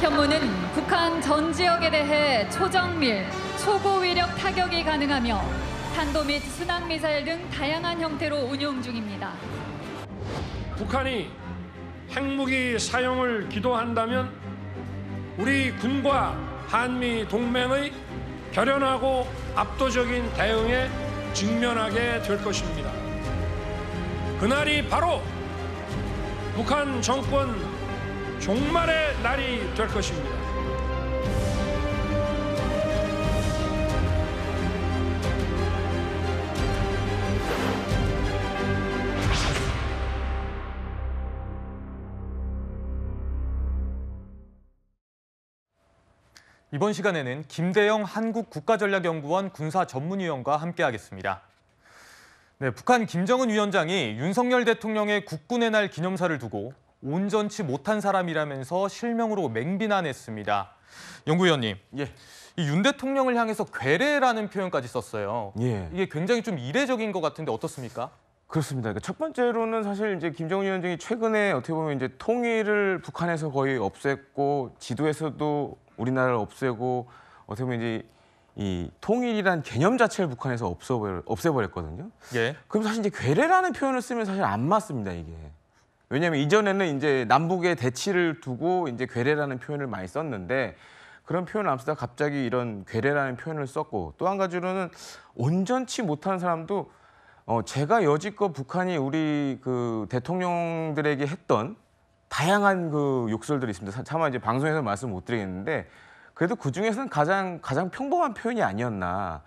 현무는 북한 전 지역에 대해 초정밀, 초고위력 타격이 가능하며 탄도 및 순항미사일 등 다양한 형태로 운용 중입니다. 북한이 핵무기 사용을 기도한다면 우리 군과 한미 동맹의 결연하고 압도적인 대응에 직면하게 될 것입니다. 그날이 바로 북한 정권 종말의 날이 될 것입니다. 이번 시간에는 김대영 한국 국가전략연구원 군사 전문위원과 함께하겠습니다. 네, 북한 김정은 위원장이 윤석열 대통령의 국군의 날 기념사를 두고 온전치 못한 사람이라면서 실명으로 맹비난했습니다. 연구위원님, 예. 이 윤 대통령을 향해서 괴뢰라는 표현까지 썼어요. 예. 이게 굉장히 좀 이례적인 것 같은데 어떻습니까? 그렇습니다. 그러니까 첫 번째로는 사실 이제 김정은 위원장이 최근에 어떻게 보면 이제 통일을 북한에서 거의 없앴고 지도에서도 우리나라를 없애고 어떻게 보면 이제 이 통일이란 개념 자체를 북한에서 없애버렸거든요. 예. 그럼 사실 이제 괴뢰라는 표현을 쓰면 사실 안 맞습니다 이게. 왜냐하면 이전에는 이제 남북의 대치를 두고 이제 괴뢰라는 표현을 많이 썼는데 그런 표현을 안 쓰다 갑자기 이런 괴뢰라는 표현을 썼고 또 한 가지로는 온전치 못한 사람도 어 제가 여지껏 북한이 우리 그 대통령들에게 했던 다양한 그 욕설들이 있습니다. 차마 이제 방송에서 말씀 못 드리겠는데 그래도 그 중에서는 가장 가장 평범한 표현이 아니었나.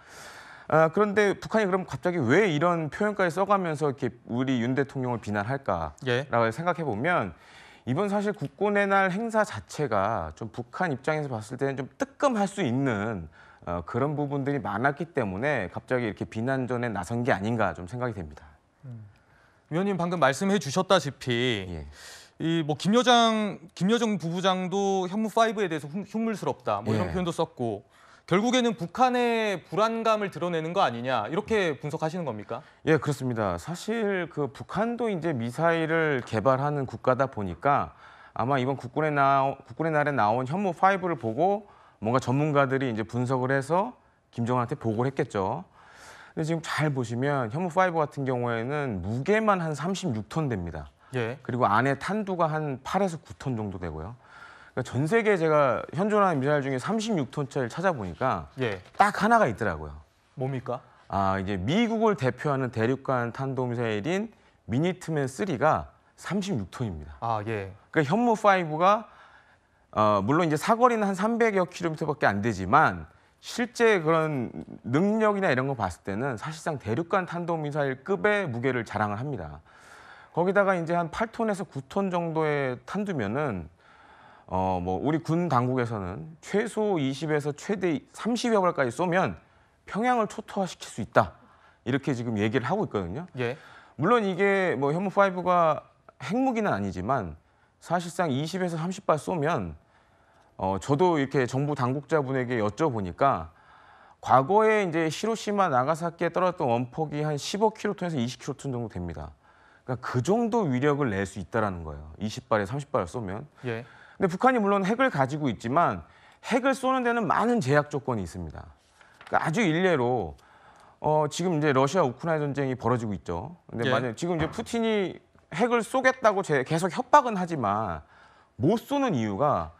아, 그런데 북한이 그럼 갑자기 왜 이런 표현까지 써가면서 이렇게 우리 윤 대통령을 비난할까라고 예. 생각해 보면 이번 사실 국군의 날 행사 자체가 좀 북한 입장에서 봤을 때는 좀 뜨끔할 수 있는 어, 그런 부분들이 많았기 때문에 갑자기 이렇게 비난전에 나선 게 아닌가 좀 생각이 됩니다. 음. 위원님 방금 말씀해 주셨다시피 예. 이뭐 김여장 김여정 부부장도 현무 5에 대해서 흉, 물스럽다뭐 이런 예. 표현도 썼고 결국에는 북한의 불안감을 드러내는 거 아니냐 이렇게 분석하시는 겁니까? 예, 그렇습니다. 사실 그 북한도 이제 미사일을 개발하는 국가다 보니까 아마 이번 국군의 나 국군의 날에 나온 현무 5를 보고 뭔가 전문가들이 이제 분석을 해서 김정은한테 보고를 했겠죠. 근데 지금 잘 보시면 현무 5 같은 경우에는 무게만 한 36톤 됩니다. 예. 그리고 안에 탄두가 한 8에서 9톤 정도 되고요. 그러니까 전 세계 제가 현존하는 미사일 중에 36톤짜리를 찾아보니까 예. 딱 하나가 있더라고요. 뭡니까? 아 이제 미국을 대표하는 대륙간 탄도미사일인 미니트맨 3가 36톤입니다. 아 예. 그러니까 현무 5가 어, 물론 이제 사거리는 한 300여 킬로미터밖에 안 되지만 실제 그런 능력이나 이런 거 봤을 때는 사실상 대륙간 탄도미사일급의 무게를 자랑을 합니다. 거기다가 이제 한 8톤에서 9톤 정도의 탄두면은 어, 뭐 우리 군 당국에서는 최소 20에서 최대 30여 발까지 쏘면 평양을 초토화시킬 수 있다. 이렇게 지금 얘기를 하고 있거든요. 예. 물론 이게 뭐 현무 5가 핵무기는 아니지만 사실상 20에서 30발 쏘면 어, 저도 이렇게 정부 당국자분에게 여쭤보니까 과거에 이제 히로시마 나가사키에 떨어졌던 원폭이 한 15킬로톤에서 20킬로톤 정도 됩니다. 그러니까 그 정도 위력을 낼 수 있다라는 거예요. 20발에 30발을 쏘면. 예. 근데 북한이 물론 핵을 가지고 있지만 핵을 쏘는 데는 많은 제약 조건이 있습니다. 그러니까 아주 일례로 어, 지금 이제 러시아 우크라이나 전쟁이 벌어지고 있죠. 근데 예. 만약 지금 이제 푸틴이 핵을 쏘겠다고 계속 협박은 하지만 못 쏘는 이유가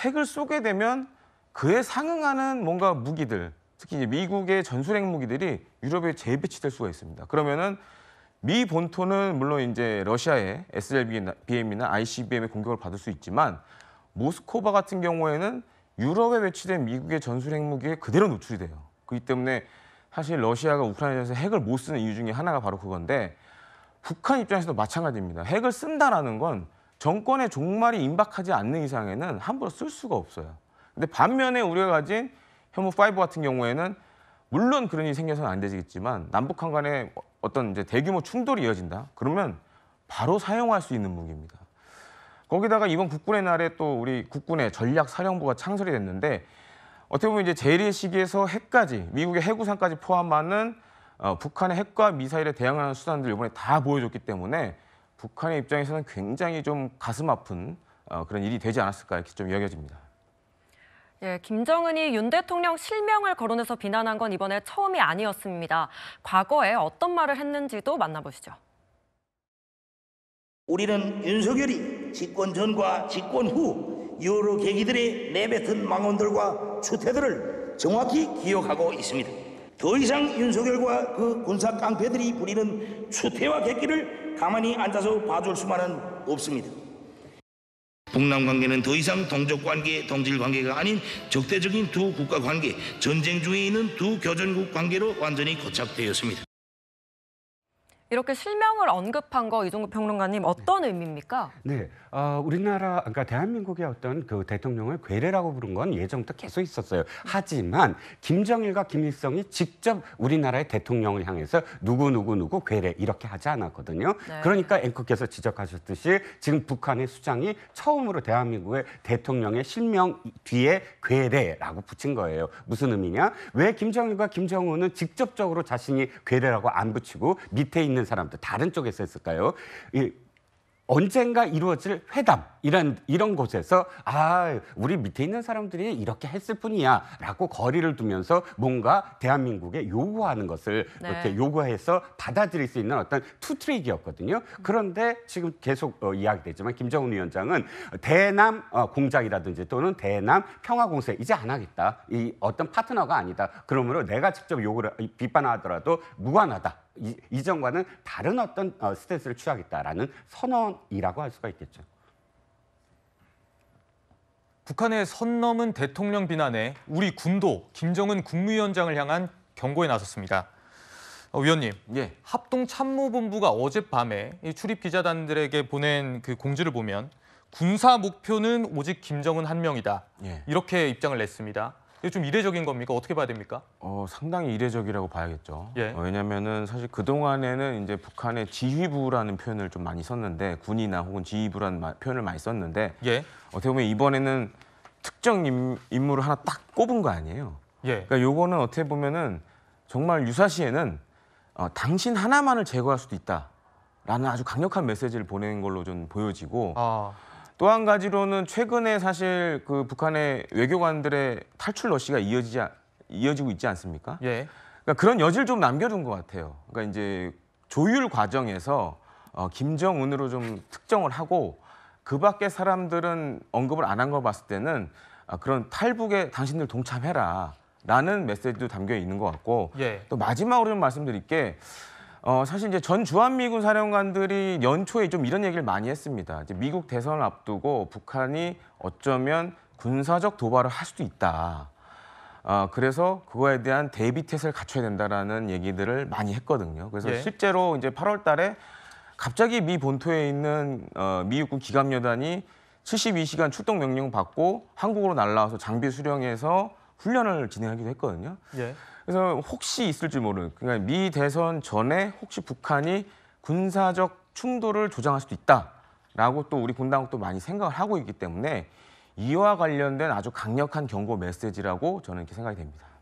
핵을 쏘게 되면 그에 상응하는 뭔가 무기들, 특히 이제 미국의 전술핵 무기들이 유럽에 재배치될 수가 있습니다. 그러면은 미 본토는 물론 이제 러시아의 SLBM이나 ICBM의 공격을 받을 수 있지만 모스코바 같은 경우에는 유럽에 배치된 미국의 전술 핵무기에 그대로 노출이 돼요. 그렇기 때문에 사실 러시아가 우크라이나에서 핵을 못 쓰는 이유 중에 하나가 바로 그건데 북한 입장에서도 마찬가지입니다. 핵을 쓴다라는 건 정권의 종말이 임박하지 않는 이상에는 함부로 쓸 수가 없어요. 근데 반면에 우리가 가진 혐오 5 같은 경우에는 물론 그런 일이 생겨서는 안 되겠지만 남북한 간의 어떤 이제 대규모 충돌이 이어진다. 그러면 바로 사용할 수 있는 무기입니다. 거기다가 이번 국군의 날에 또 우리 국군의 전략사령부가 창설이 됐는데 어떻게 보면 이제 재래식에서 핵까지 미국의 해구산까지 포함하는 어, 북한의 핵과 미사일에 대항하는 수단들 이번에 다 보여줬기 때문에 북한의 입장에서는 굉장히 좀 가슴 아픈 어, 그런 일이 되지 않았을까 이렇게 좀 여겨집니다. 예, 김정은이 윤 대통령 실명을 거론해서 비난한 건 이번에 처음이 아니었습니다. 과거에 어떤 말을 했는지도 만나보시죠. 우리는 윤석열이 집권 전과 집권 후 여러 계기들의 내뱉은 망언들과 추태들을 정확히 기억하고 있습니다. 더 이상 윤석열과 그 군사 깡패들이 부리는 추태와 객기를 가만히 앉아서 봐줄 수만은 없습니다. 북남 관계는 더 이상 동족 관계, 동질 관계가 아닌 적대적인 두 국가 관계, 전쟁 중에 있는 두 교전국 관계로 완전히 고착되었습니다. 이렇게 실명을 언급한 거 이종국 평론가님 네. 어떤 네. 의미입니까? 네, 어, 우리나라 그러니까 대한민국의 어떤 그 대통령을 괴뢰라고 부른 건 예전부터 계속 있었어요. 하지만 김정일과 김일성이 직접 우리나라의 대통령을 향해서 누구 누구 누구 괴뢰 이렇게 하지 않았거든요. 네. 그러니까 앵커께서 지적하셨듯이 지금 북한의 수장이 처음으로 대한민국의 대통령의 실명 뒤에 괴뢰라고 붙인 거예요. 무슨 의미냐? 왜 김정일과 김정은은 직접적으로 자신이 괴뢰라고 안 붙이고 밑에 있는 있는 사람들 다른 쪽에서 했을까요? 이 언젠가 이루어질 회담 이런 이런 곳에서 아 우리 밑에 있는 사람들이 이렇게 했을 뿐이야라고 거리를 두면서 뭔가 대한민국에 요구하는 것을 네. 이렇게 요구해서 받아들일 수 있는 어떤 투트랙이었거든요. 그런데 지금 계속 어, 이야기되지만 김정은 위원장은 대남 어, 공작이라든지 또는 대남 평화 공세 이제 안 하겠다. 이 어떤 파트너가 아니다. 그러므로 내가 직접 요구를 비판하더라도 무관하다. 이, 이전과는 다른 어떤 어, 스탠스를 취하겠다라는 선언이라고 할 수가 있겠죠. 북한의 선 넘은 대통령 비난에 우리 군도 김정은 국무위원장을 향한 경고에 나섰습니다. 어, 위원님, 예. 합동 참모본부가 어젯밤에 출입 기자단들에게 보낸 그 공지를 보면 군사 목표는 오직 김정은 한 명이다. 예. 이렇게 입장을 냈습니다. 이게 좀 이례적인 겁니까? 어떻게 봐야 됩니까? 어, 상당히 이례적이라고 봐야겠죠. 예. 어, 왜냐면은 사실 그동안에는 이제 북한의 지휘부라는 표현을 좀 많이 썼는데 군이나 혹은 지휘부라는 마, 표현을 많이 썼는데 예. 어떻게 보면 이번에는 특정 임, 인물을 하나 딱 꼽은 거 아니에요. 예. 그러니까 요거는 어떻게 보면은 정말 유사시에는 어, 당신 하나만을 제거할 수도 있다라는 아주 강력한 메시지를 보낸 걸로 좀 보여지고 아. 또한 가지로는 최근에 사실 그 북한의 외교관들의 탈출 러시가 이어지지 이어지고 있지 않습니까? 예. 그러니까 그런 여지를 좀 남겨둔 것 같아요. 그러니까 이제 조율 과정에서 어, 김정은으로 좀 특정을 하고 그 밖에 사람들은 언급을 안 한 걸 봤을 때는 아, 그런 탈북에 당신들 동참해라. 라는 메시지도 담겨 있는 것 같고 예. 또 마지막으로 좀 말씀드릴 게 어, 사실 이제 전 주한미군 사령관들이 연초에 좀 이런 얘기를 많이 했습니다. 이제 미국 대선을 앞두고 북한이 어쩌면 군사적 도발을 할 수도 있다. 어, 그래서 그거에 대한 대비태세를 갖춰야 된다라는 얘기들을 많이 했거든요. 그래서 예. 실제로 이제 8월 달에 갑자기 미 본토에 있는 어, 미육군 기갑여단이 72시간 출동 명령 받고 한국으로 날라와서 장비 수령해서 훈련을 진행하기도 했거든요. 예. 그래서 혹시 있을지 모르는 그러니까 미 대선 전에 혹시 북한이 군사적 충돌을 조장할 수도 있다라고 또 우리 본당국도 많이 생각을 하고 있기 때문에 이와 관련된 아주 강력한 경고 메시지라고 저는 이렇게 생각이 됩니다.